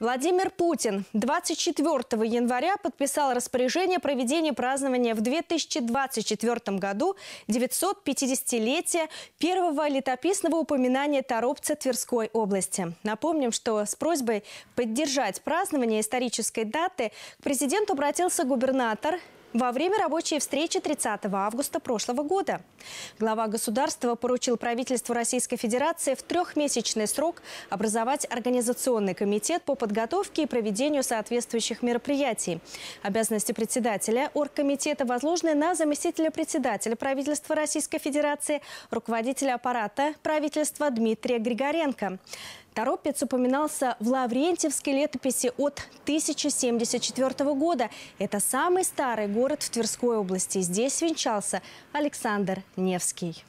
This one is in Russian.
Владимир Путин 24 января подписал распоряжение о проведении празднования в 2024 году 950-летия первого летописного упоминания Торопца Тверской области. Напомним, что с просьбой поддержать празднование исторической даты к президенту обратился губернатор во время рабочей встречи 30 августа прошлого года. Глава государства поручил правительству Российской Федерации в трехмесячный срок образовать Организационный комитет по подготовке и проведению соответствующих мероприятий. Обязанности председателя Оргкомитета возложены на заместителя председателя правительства Российской Федерации, руководителя аппарата правительства Дмитрия Григоренко. Торопец упоминался в Лаврентьевской летописи от 1074 года. Это самый старый город в Тверской области. Здесь венчался Александр Невский.